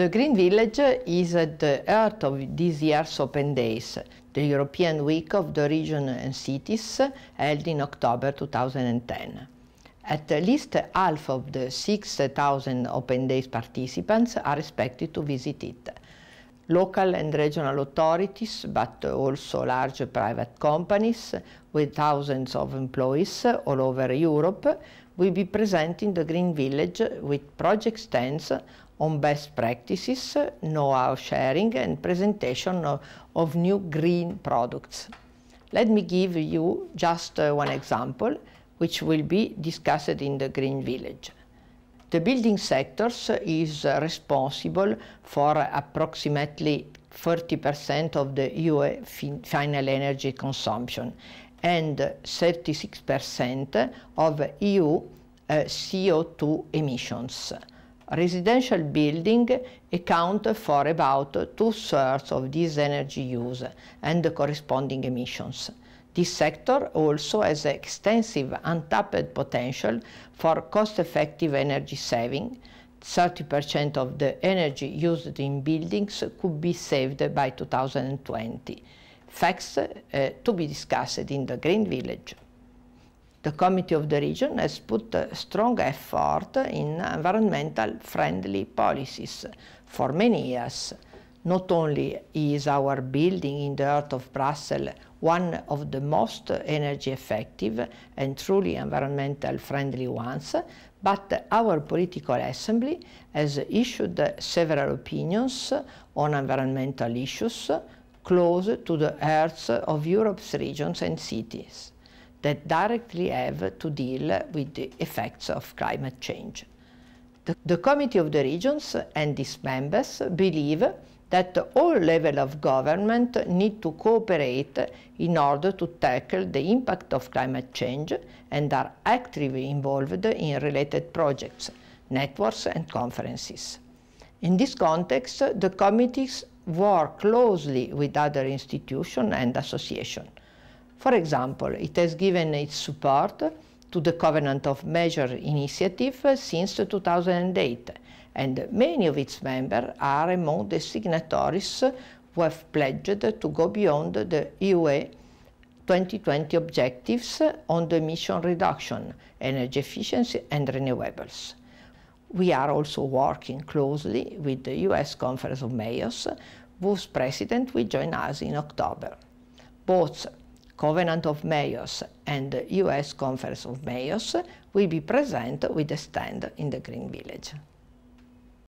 The Green Village is at the heart of this year's Open Days, the European Week of the Region and Cities, held in October 2010. At least half of the 6,000 Open Days participants are expected to visit it, local and regional authorities, but also large private companies with thousands of employees all over Europe will be present in the Green Village with project stands on best practices, know-how sharing and presentation of, of, new green products. Let me give you just uh, one example, which will be discussed in the Green Village. The building sectors is responsible for approximately 40% of the EU final energy consumption and 36% of EU uh, CO2 emissions. Residential building account for about two-thirds of this energy use and the corresponding emissions. This sector also has extensive untapped potential for cost-effective energy saving. 30% of the energy used in buildings could be saved by 2020. Facts uh, to be discussed in the Green Village. The Committee of the Region has put uh, strong effort in environmental friendly policies for many years. Not only is our building in the heart of Brussels one of the most energy effective and truly environmental friendly ones, but our political assembly has issued several opinions on environmental issues close to the hearts of Europe's regions and cities that directly have to deal with the effects of climate change. The, the Committee of the Regions and its members believe that all levels of government need to cooperate in order to tackle the impact of climate change and are actively involved in related projects, networks and conferences. In this context, the committees work closely with other institutions and associations. For example, it has given its support to the Covenant of Measure initiative since 2008 and many of its members are among the signatories who have pledged to go beyond the EUA 2020 objectives on the emission reduction, energy efficiency and renewables. We are also working closely with the US Conference of Mayors, whose president will join us in October. Both Covenant of Mayors and the US Conference of Mayors will be present with a stand in the Green Village.